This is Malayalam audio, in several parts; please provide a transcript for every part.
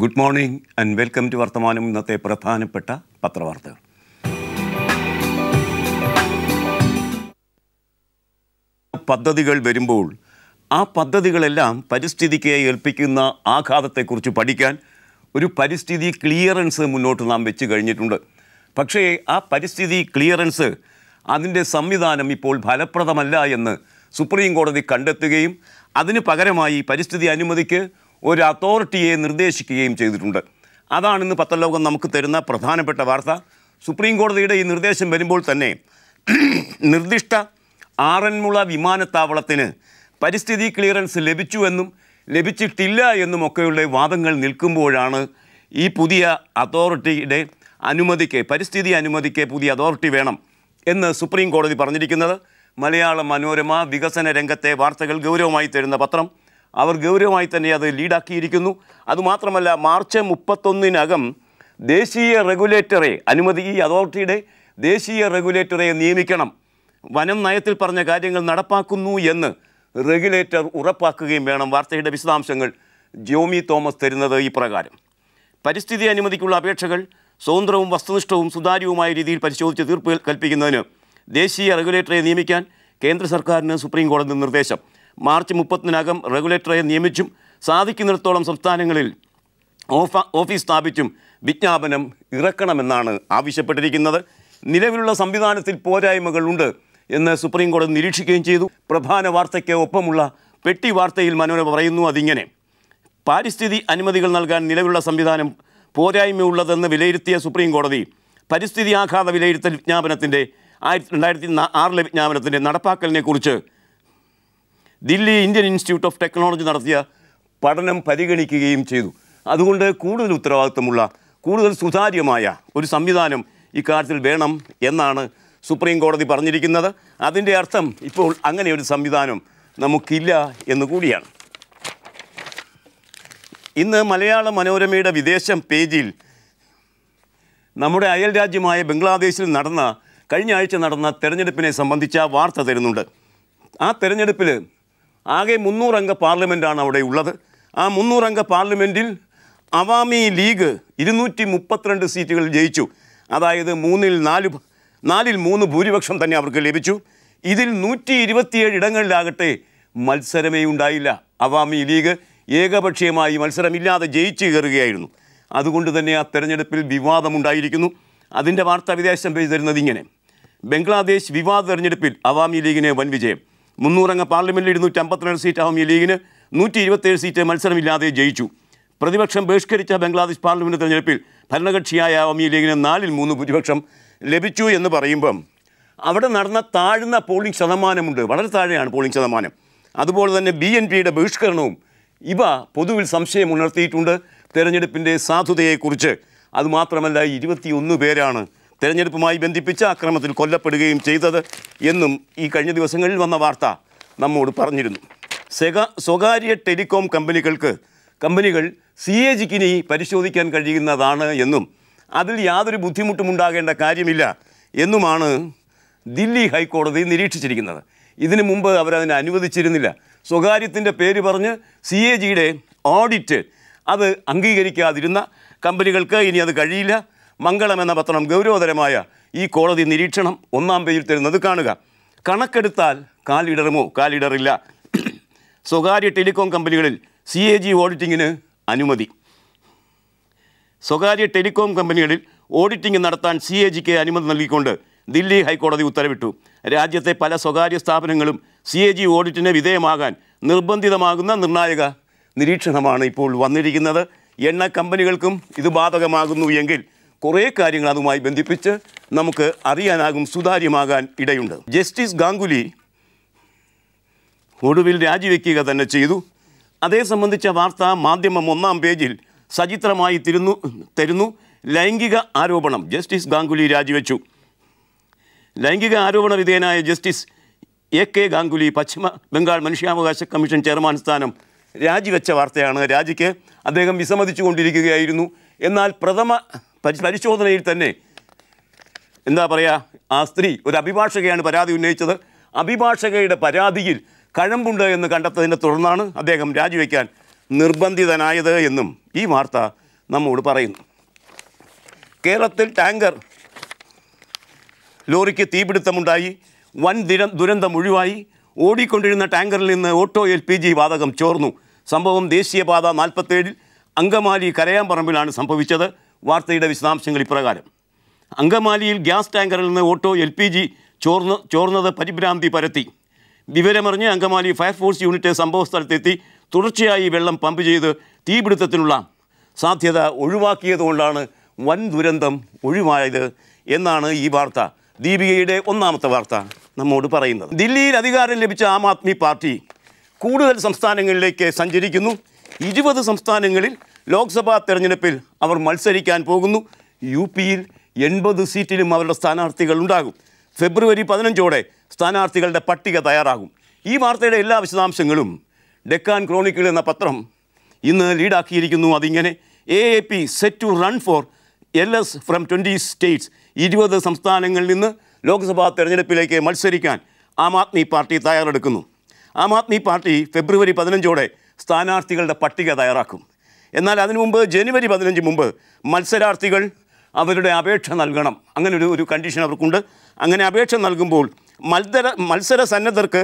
good morning and welcome to Varthamanam ഇന്നത്തെ പ്രധാനപ്പെട്ട പത്രവാർത്തകൾ പദ്ധതികൾ വരുമ്പോൾ ആ പദ്ധതികളെല്ലാം പരിസ്ഥിതിക്ക് ഏൽപ്പിക്കുന്ന ആഘാതത്തെക്കുറിച്ച് പഠിക്കാൻ ഒരു പരിസ്ഥിതി ക്ലിയറൻസ് മുന്നോട്ട് നാം വെച്ച് കഴിഞ്ഞിട്ടുണ്ട് പക്ഷേ ആ പരിസ്ഥിതി ക്ലിയറൻസ് അതിൻ്റെ സംവിധാനം ഇപ്പോൾ ഫലപ്രദമല്ല എന്ന് സുപ്രീം കോടതി കണ്ടെത്തുകയും അതിന് പകരമായി പരിസ്ഥിതി അനുമതിക്ക് ഒരു അതോറിറ്റിയെ നിർദ്ദേശിക്കുകയും ചെയ്തിട്ടുണ്ട് അതാണ് ഇന്ന് പത്രലോകം നമുക്ക് തരുന്ന പ്രധാനപ്പെട്ട വാർത്ത സുപ്രീം കോടതിയുടെ ഈ നിർദ്ദേശം വരുമ്പോൾ തന്നെ നിർദ്ദിഷ്ട ആറന്മുള വിമാനത്താവളത്തിന് പരിസ്ഥിതി ക്ലിയറൻസ് ലഭിച്ചുവെന്നും ലഭിച്ചിട്ടില്ല ഒക്കെയുള്ള വാദങ്ങൾ നിൽക്കുമ്പോഴാണ് ഈ പുതിയ അതോറിറ്റിയുടെ അനുമതിക്ക് പരിസ്ഥിതി അനുമതിക്ക് പുതിയ അതോറിറ്റി വേണം എന്ന് സുപ്രീം കോടതി പറഞ്ഞിരിക്കുന്നത് മലയാള മനോരമ വികസന രംഗത്തെ വാർത്തകൾ ഗൗരവമായി തരുന്ന പത്രം അവർ ഗൗരവമായി തന്നെ അത് ലീഡാക്കിയിരിക്കുന്നു അതുമാത്രമല്ല മാർച്ച് മുപ്പത്തൊന്നിനകം ദേശീയ റെഗുലേറ്ററെ അനുമതി ഈ അതോറിറ്റിയുടെ ദേശീയ റെഗുലേറ്ററെ നിയമിക്കണം വനം നയത്തിൽ പറഞ്ഞ കാര്യങ്ങൾ നടപ്പാക്കുന്നു എന്ന് റെഗുലേറ്റർ ഉറപ്പാക്കുകയും വേണം വാർത്തയുടെ വിശദാംശങ്ങൾ ജോമി തോമസ് തരുന്നത് ഇപ്രകാരം പരിസ്ഥിതി അനുമതിക്കുള്ള അപേക്ഷകൾ സ്വതന്ത്രവും വസ്തുനിഷ്ഠവും സുതാര്യവുമായ രീതിയിൽ പരിശോധിച്ച് തീർപ്പ് കൽപ്പിക്കുന്നതിന് ദേശീയ റെഗുലേറ്ററെ നിയമിക്കാൻ കേന്ദ്ര സർക്കാരിന് സുപ്രീം കോടതി നിർദ്ദേശം മാർച്ച് മുപ്പത്തിനകം റെഗുലേറ്ററെ നിയമിച്ചും സാധിക്കുന്നിടത്തോളം സംസ്ഥാനങ്ങളിൽ ഓഫ ഓഫീസ് സ്ഥാപിച്ചും വിജ്ഞാപനം ഇറക്കണമെന്നാണ് ആവശ്യപ്പെട്ടിരിക്കുന്നത് നിലവിലുള്ള സംവിധാനത്തിൽ പോരായ്മകളുണ്ട് എന്ന് സുപ്രീം കോടതി നിരീക്ഷിക്കുകയും ചെയ്തു പ്രധാന വാർത്തയ്ക്ക് ഒപ്പമുള്ള പെട്ടി വാർത്തയിൽ മനോരമ പറയുന്നു അതിങ്ങനെ പാരിസ്ഥിതി അനുമതികൾ നൽകാൻ നിലവിലുള്ള സംവിധാനം പോരായ്മയുള്ളതെന്ന് വിലയിരുത്തിയ സുപ്രീം കോടതി പരിസ്ഥിതി ആഘാത വിലയിരുത്തൽ വിജ്ഞാപനത്തിൻ്റെ ആയിരത്തി രണ്ടായിരത്തി ആറിലെ വിജ്ഞാപനത്തിൻ്റെ നടപ്പാക്കലിനെക്കുറിച്ച് Delhi Indian Institute of Technology നടത്തിയ പഠനം പരിഗണിക്കുകയും ചെയ്തു അതുകൊണ്ട് കൂടുതൽ ഉത്തരവാദിത്വമുള്ള കൂടുതൽ സുതാര്യമായ ഒരു സംവിധാനം ഇക്കാര്യത്തിൽ വേണം എന്നാണ് സുപ്രീം കോടതി പറഞ്ഞിരിക്കുന്നത് അതിൻ്റെ അർത്ഥം ഇപ്പോൾ അങ്ങനെ ഒരു സംവിധാനം നമുക്കില്ല എന്ന് കൂടിയാണ് ഇന്ന് മലയാള മനോരമയുടെ വിദേശം പേജിൽ നമ്മുടെ അയൽ രാജ്യമായ ബംഗ്ലാദേശിൽ നടന്ന കഴിഞ്ഞ ആഴ്ച നടന്ന തെരഞ്ഞെടുപ്പിനെ സംബന്ധിച്ച വാർത്ത തരുന്നുണ്ട് ആ തെരഞ്ഞെടുപ്പിൽ ആകെ മുന്നൂറംഗ പാർലമെൻറ്റാണ് അവിടെ ഉള്ളത് ആ മുന്നൂറംഗ പാർലമെൻറ്റിൽ അവാമി ലീഗ് ഇരുന്നൂറ്റി മുപ്പത്തിരണ്ട് സീറ്റുകൾ ജയിച്ചു അതായത് മൂന്നിൽ നാല് നാലിൽ മൂന്ന് ഭൂരിപക്ഷം തന്നെ അവർക്ക് ലഭിച്ചു ഇതിൽ നൂറ്റി ഇരുപത്തിയേഴ് ഇടങ്ങളിലാകട്ടെ മത്സരമേ ഉണ്ടായില്ല അവാമി ലീഗ് ഏകപക്ഷീയമായി മത്സരമില്ലാതെ ജയിച്ചു കയറുകയായിരുന്നു അതുകൊണ്ട് തന്നെ ആ തെരഞ്ഞെടുപ്പിൽ വിവാദമുണ്ടായിരിക്കുന്നു അതിൻ്റെ വാർത്ത വിദേശം പേജ് തരുന്നത് ഇങ്ങനെ ബംഗ്ലാദേശ് വിവാദ തെരഞ്ഞെടുപ്പിൽ അവാമി ലീഗിന് വൻ വിജയം മുന്നൂറംഗ പാർലമെൻറ്റിൽ ഇരുന്നൂറ്റി അമ്പത്തിരണ്ട് സീറ്റാകും ഈ ലീഗിന് നൂറ്റി ഇരുപത്തേഴ് സീറ്റ് മത്സരമില്ലാതെ ജയിച്ചു പ്രതിപക്ഷം ബഹിഷ്കരിച്ച ബംഗ്ലാദേശ് പാർലമെൻറ്റ് തെരഞ്ഞെടുപ്പിൽ ഭരണകക്ഷിയായ അവമി ലീഗിന് നാലിൽ മൂന്ന് ഭൂരിപക്ഷം ലഭിച്ചു എന്ന് പറയുമ്പം അവിടെ നടന്ന താഴ്ന്ന പോളിംഗ് ശതമാനമുണ്ട് വളരെ താഴെയാണ് പോളിംഗ് ശതമാനം അതുപോലെ തന്നെ ബി എൻ പിയുടെ ബഹിഷ്കരണവും ഇവ പൊതുവിൽ സംശയം ഉണർത്തിയിട്ടുണ്ട് തെരഞ്ഞെടുപ്പിൻ്റെ സാധുതയെക്കുറിച്ച് അതുമാത്രമല്ല ഇരുപത്തിയൊന്ന് പേരാണ് തെരഞ്ഞെടുപ്പുമായി ബന്ധിപ്പിച്ച അക്രമത്തിൽ കൊല്ലപ്പെടുകയും ചെയ്തത് എന്നും ഈ കഴിഞ്ഞ ദിവസങ്ങളിൽ വന്ന വാർത്ത നമ്മോട് പറഞ്ഞിരുന്നു സെഗ സ്വകാര്യ ടെലികോം കമ്പനികൾക്ക് കമ്പനികൾ സി എ ജിക്കിനി പരിശോധിക്കാൻ കഴിയുന്നതാണ് എന്നും അതിൽ യാതൊരു ബുദ്ധിമുട്ടും ഉണ്ടാകേണ്ട കാര്യമില്ല എന്നുമാണ് ദില്ലി ഹൈക്കോടതി നിരീക്ഷിച്ചിരിക്കുന്നത് ഇതിനു മുമ്പ് അവരതിനെ അനുവദിച്ചിരുന്നില്ല സ്വകാര്യത്തിൻ്റെ പേര് പറഞ്ഞ് സി എ ജിയുടെ ഓഡിറ്റ് അത് അംഗീകരിക്കാതിരുന്ന കമ്പനികൾക്ക് ഇനി അത് കഴിയില്ല മംഗളം എന്ന പത്രം ഗൗരവതരമായ ഈ കോടതി നിരീക്ഷണം ഒന്നാം പേജിൽ തരുന്നത് കാണുക കണക്കെടുത്താൽ കാലിടറുമോ കാലിടറില്ല സ്വകാര്യ ടെലികോം കമ്പനികളിൽ സി എ ജി ഓഡിറ്റിങ്ങിന് അനുമതി സ്വകാര്യ ടെലികോം കമ്പനികളിൽ ഓഡിറ്റിംഗ് നടത്താൻ സി എ ജിക്ക് അനുമതി നൽകിക്കൊണ്ട് ദില്ലി ഹൈക്കോടതി ഉത്തരവിട്ടു രാജ്യത്തെ പല സ്വകാര്യ സ്ഥാപനങ്ങളും സി എ ജി ഓഡിറ്റിന് വിധേയമാകാൻ നിർബന്ധിതമാകുന്ന നിർണായക നിരീക്ഷണമാണ് ഇപ്പോൾ വന്നിരിക്കുന്നത് എണ്ണ കമ്പനികൾക്കും ഇത് ബാധകമാകുന്നു എങ്കിൽ കുറേ കാര്യങ്ങൾ അതുമായി ബന്ധിപ്പിച്ച് നമുക്ക് അറിയാനാകും സുതാര്യമാകാൻ ഇടയുണ്ട് ജസ്റ്റിസ് ഗാംഗുലി ഒടുവിൽ രാജിവെക്കുക തന്നെ ചെയ്തു അതേ സംബന്ധിച്ച വാർത്ത മാധ്യമം ഒന്നാം പേജിൽ സചിത്രമായി തിരുന്നു തരുന്നു ലൈംഗിക ആരോപണം ജസ്റ്റിസ് ഗാംഗുലി രാജിവെച്ചു ലൈംഗിക ആരോപണ വിധേയനായ ജസ്റ്റിസ് എ കെ ഗാംഗുലി പശ്ചിമ ബംഗാൾ മനുഷ്യാവകാശ കമ്മീഷൻ ചെയർമാൻ സ്ഥാനം രാജിവെച്ച വാർത്തയാണ് രാജിക്ക് അദ്ദേഹം വിസമ്മതിച്ചുകൊണ്ടിരിക്കുകയായിരുന്നു എന്നാൽ പ്രഥമ പരിശോധനയിൽ തന്നെ എന്താ പറയുക ആ സ്ത്രീ ഒരു അഭിഭാഷകയാണ് പരാതി ഉന്നയിച്ചത് അഭിഭാഷകയുടെ പരാതിയിൽ കഴമ്പുണ്ട് എന്ന് കണ്ടെത്തതിനെ തുടർന്നാണ് അദ്ദേഹം രാജിവെക്കാൻ നിർബന്ധിതനായത് എന്നും ഈ വാർത്ത നമ്മോട് പറയുന്നു കേരളത്തിൽ ടാങ്കർ ലോറിക്ക് തീപിടുത്തമുണ്ടായി വൻ ദുര ദുരന്തം ഒഴിവായി ഓടിക്കൊണ്ടിരുന്ന ടാങ്കറിൽ നിന്ന് ഓട്ടോ എൽ പി ജി വാതകം ചോർന്നു സംഭവം ദേശീയപാത നാൽപ്പത്തേഴിൽ അങ്കമാലി കരയാമ്പറമ്പിലാണ് സംഭവിച്ചത് വാർത്തയുടെ വിശദാംശങ്ങൾ ഇപ്രകാരം അങ്കമാലിയിൽ ഗ്യാസ് ടാങ്കറിൽ നിന്ന് ഓട്ടോ എൽ പി ജി ചോർന്ന് ചോർന്നത് പരിഭ്രാന്തി പരത്തി വിവരമറിഞ്ഞ് അങ്കമാലി ഫയർഫോഴ്സ് യൂണിറ്റ് സംഭവസ്ഥലത്തെത്തി തുടർച്ചയായി വെള്ളം പമ്പ് ചെയ്ത് തീപിടുത്തത്തിനുള്ള സാധ്യത ഒഴിവാക്കിയതുകൊണ്ടാണ് വൻ ദുരന്തം ഒഴിവായത് എന്നാണ് ഈ വാർത്ത ദീപികയുടെ ഒന്നാമത്തെ വാർത്ത നമ്മോട് പറയുന്നത് ദില്ലിയിൽ അധികാരം ലഭിച്ച ആം ആദ്മി പാർട്ടി കൂടുതൽ സംസ്ഥാനങ്ങളിലേക്ക് സഞ്ചരിക്കുന്നു ഇരുപത് സംസ്ഥാനങ്ങളിൽ ലോക്സഭാ തെരഞ്ഞെടുപ്പിൽ അവർ മത്സരിക്കാൻ പോകുന്നു യു പിയിൽ എൺപത് സീറ്റിലും അവരുടെ സ്ഥാനാർത്ഥികൾ ഉണ്ടാകും ഫെബ്രുവരി പതിനഞ്ചോടെ സ്ഥാനാർത്ഥികളുടെ പട്ടിക തയ്യാറാകും ഈ വാർത്തയുടെ എല്ലാ വിശദാംശങ്ങളും ഡെക്കാൻ ക്രോണിക്കിൾ എന്ന പത്രം ഇന്ന് ലീഡാക്കിയിരിക്കുന്നു അതിങ്ങനെ A A P set to run for L S from twenty states ഇരുപത് സംസ്ഥാനങ്ങളിൽ നിന്ന് ലോക്സഭാ തെരഞ്ഞെടുപ്പിലേക്ക് മത്സരിക്കാൻ ആം ആദ്മി പാർട്ടി തയ്യാറെടുക്കുന്നു ആം ആദ്മി പാർട്ടി ഫെബ്രുവരി പതിനഞ്ചോടെ സ്ഥാനാർത്ഥികളുടെ പട്ടിക തയ്യാറാക്കും എന്നാൽ അതിനു മുമ്പ് ജനുവരി പതിനഞ്ച് മുമ്പ് മത്സരാർത്ഥികൾ അവരുടെ അപേക്ഷ നൽകണം അങ്ങനെ ഒരു ഒരു കണ്ടീഷൻ അവർക്കുണ്ട് അങ്ങനെ അപേക്ഷ നൽകുമ്പോൾ മത്സര മത്സര സന്നദ്ധർക്ക്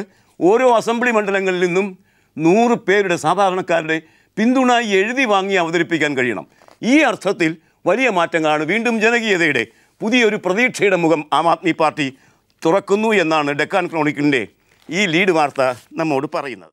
ഓരോ അസംബ്ലി മണ്ഡലങ്ങളിൽ നിന്നും നൂറ് പേരുടെ സാധാരണക്കാരുടെ പിന്തുണ എഴുതി വാങ്ങി അവതരിപ്പിക്കാൻ കഴിയണം ഈ അർത്ഥത്തിൽ വലിയ മാറ്റങ്ങളാണ് വീണ്ടും ജനകീയതയുടെ പുതിയൊരു പ്രതീക്ഷയുടെ മുഖം ആം ആദ്മി പാർട്ടി തുറക്കുന്നു എന്നാണ് ഡെക്കാൻ ക്രോണിക്കിൻ്റെ ഈ ലീഡ് വാർത്ത നമ്മോട് പറയുന്നത്